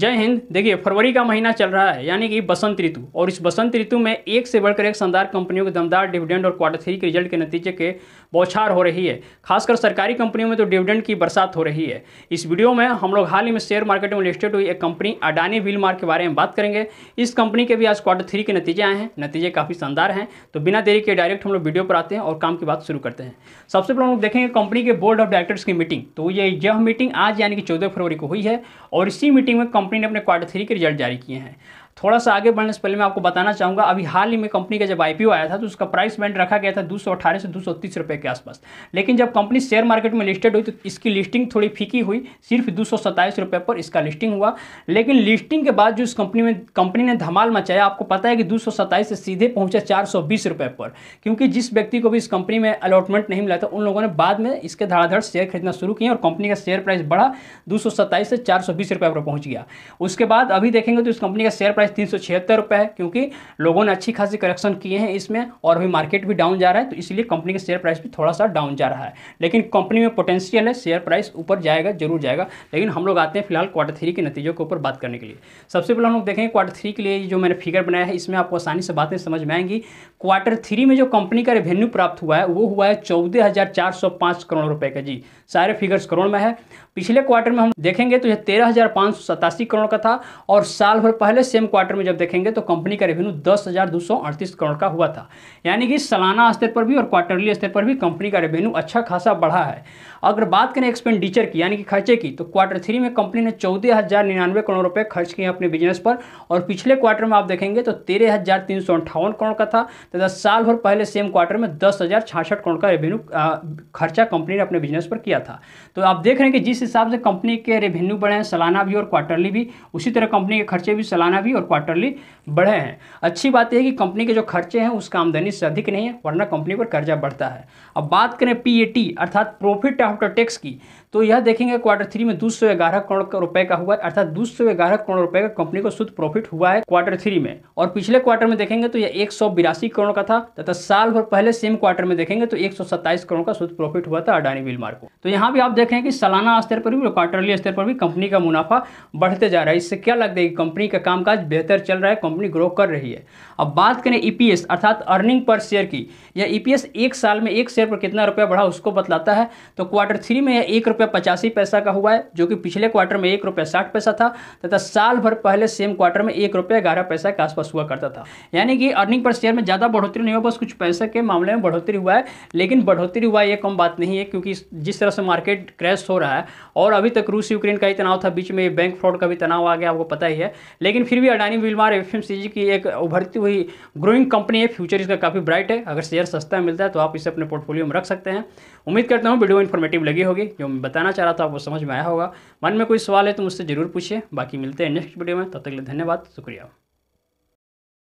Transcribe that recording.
जय हिंद देखिए फरवरी का महीना चल रहा है यानी कि बसंत ऋतु और इस बसंत ऋतु में एक से बढ़कर एक शानदार कंपनियों के दमदार डिविडेंड और क्वार्टर थ्री के रिजल्ट के नतीजे के बौछार हो रही है खासकर सरकारी कंपनियों में तो डिविडेंड की बरसात हो रही है इस वीडियो में हम लोग हाल ही में शेयर मार्केट में लिस्टेड हुई एक कंपनी अडानी व्हील मार्क के बारे में बात करेंगे इस कंपनी के भी आज क्वार्टर थ्री के नतीजे आए हैं नतीजे काफ़ी शानदार हैं तो बिना देरी के डायरेक्ट हम लोग वीडियो पर आते हैं और काम की बात शुरू करते हैं सबसे पहले हम लोग देखेंगे कंपनी के बोर्ड ऑफ डायरेक्टर्स की मीटिंग तो ये यह मीटिंग आज यानी कि चौदह फरवरी को हुई है और इसी मीटिंग में कंपनी ने अपने क्वार्टर थ्री के रिजल्ट जारी किए हैं थोड़ा सा आगे बढ़ने से पहले मैं आपको बताना चाहूँगा अभी हाल ही में कंपनी का जब आईपीओ आया था तो उसका प्राइस बैंड रखा गया था दो से दो रुपए के आसपास लेकिन जब कंपनी शेयर मार्केट में लिस्टेड हुई तो इसकी लिस्टिंग थोड़ी फीकी हुई सिर्फ दो रुपए पर इसका लिस्टिंग हुआ लेकिन लिस्टिंग के बाद जो इस कंपनी में कंपनी ने धमाल मचाया आपको पता है कि दो से सीधे पहुंचे चार रुपए पर क्योंकि जिस व्यक्ति को भी इस कंपनी में अलॉटमेंट नहीं मिला था उन लोगों ने बाद में इसके धड़ाधड़ शेयर खरीदना शुरू किया और कंपनी का शेयर प्राइस बढ़ा दो से चार रुपए पर पहुंच गया उसके बाद अभी देखेंगे तो इस कंपनी का शेयर प्राइस प्राइस तीन सौ है क्योंकि लोगों ने अच्छी खासी करेक्शन किए हैं इसमें और अभी मार्केट भी डाउन जा रहा है तो इसलिए कंपनी के शेयर प्राइस भी थोड़ा सा डाउन जा रहा है लेकिन कंपनी में पोटेंशियल है शेयर प्राइस ऊपर जाएगा जरूर जाएगा लेकिन हम लोग आते हैं फिलहाल क्वार्टर थ्री के नतीजों के ऊपर बात करने के लिए सबसे पहले हम लोग देखेंगे क्वार्टर थ्री के लिए जो मैंने फिगर बनाया है इसमें आपको आसानी से बातें समझ में आएंगी क्वार्टर थ्री में जो कंपनी का रेवेन्यू प्राप्त हुआ है वो हुआ है चौदह करोड़ रुपए का जी सारे फिगर्स करोड़ में है पिछले क्वार्टर में हम देखेंगे तो यह तेरह करोड़ का था और साल भर पहले सेम क्वार्टर में जब देखेंगे तो कंपनी का रेवेन्यू दस हज़ार दो सौ अड़तीस करोड़ का हुआ था यानी कि सालाना स्तर पर भी और क्वार्टरली स्तर पर भी कंपनी का रेवेन्यू अच्छा खासा बढ़ा है अगर बात करें एक्सपेंडिचर की यानी कि खर्चे की तो क्वार्टर थ्री में कंपनी ने चौदह हज़ार निन्यानवे करोड़ रुपये खर्च किए अपने बिजनेस पर और पिछले क्वार्टर में आप देखेंगे तो तेरह हज़ार तीन सौ अंठावन करोड़ का था तथा साल भर पहले सेम क्वार्टर में दस हज़ार करोड़ का रेवेन्यू खर्चा कंपनी ने अपने बिजनेस पर किया था तो आप देख रहे हैं कि जिस हिसाब से कंपनी के रेवेन्यू बढ़े हैं सालाना भी और क्वार्टरली भी उसी तरह कंपनी के खर्चे भी सालाना भी और क्वार्टरली बढ़े हैं अच्छी बात यह है कि कंपनी के जो खर्चे हैं उसका आमदनी से अधिक नहीं है वरना कंपनी पर कर्जा बढ़ता है अब बात करें पी अर्थात प्रॉफिट आफ्टर टैक्स की तो यह देखेंगे क्वार्टर थ्री में दो सौ ग्यारह करोड़ रुपए का हुआ है अर्थात दो करोड़ रुपए का कंपनी को शुद्ध प्रॉफिट हुआ है क्वार्टर थ्री में और पिछले क्वार्टर में देखेंगे तो यह एक करोड़ का था तथा साल भर पहले सेम क्वार्टर में देखेंगे तो एक करोड़ का शुद्ध प्रॉफिट हुआ था अडानी बिलमार को तो यहाँ भी आप देखें कि सालाना स्तर पर भी क्वार्टरली स्तर पर भी कंपनी का मुनाफा बढ़ते जा रहा है इससे क्या लगता है कंपनी का कामकाज बेहतर चल रहा है कंपनी ग्रो कर रही है अब बात करें ईपीएस e अर्थात अर्निंग पर शेयर की यह ईपीएस e एक साल में एक शेयर पर कितना रुपया बढ़ा उसको बतलाता है तो क्वार्टर थ्री में यह एक रुपया पचासी पैसा का हुआ है जो कि पिछले क्वार्टर में एक रुपया साठ पैसा था तथा साल भर पहले सेम क्वार्टर में एक रुपया ग्यारह पैसा के आसपास हुआ करता था यानी कि अर्निंग पर शेयर में ज़्यादा बढ़ोतरी नहीं हुआ बस कुछ पैसे के मामले में बढ़ोतरी हुआ है लेकिन बढ़ोतरी हुआ यह कम बात नहीं है क्योंकि जिस तरह से मार्केट क्रैश हो रहा है और अभी तक रूस यूक्रेन का ही तनाव था बीच में बैंक फ्रॉड का भी तनाव आ गया आपको पता ही है लेकिन फिर भी अडानी बिलमार एफ की एक उभरती हुई ग्रोइंग कंपनी है फ्यूचर इसका काफ़ी ब्राइट है अगर शेयर सस्ता मिलता है तो आप इसे अपने पोर्टफोलियो में रख सकते हैं उम्मीद करता हूँ वीडियो इन्फॉर्मेटिव लगी होगी जो मैं बताना चाह रहा था आपको समझ में आया होगा मन में कोई सवाल है तो मुझसे जरूर पूछिए बाकी मिलते हैं नेक्स्ट वीडियो में तब तक के लिए धन्यवाद शुक्रिया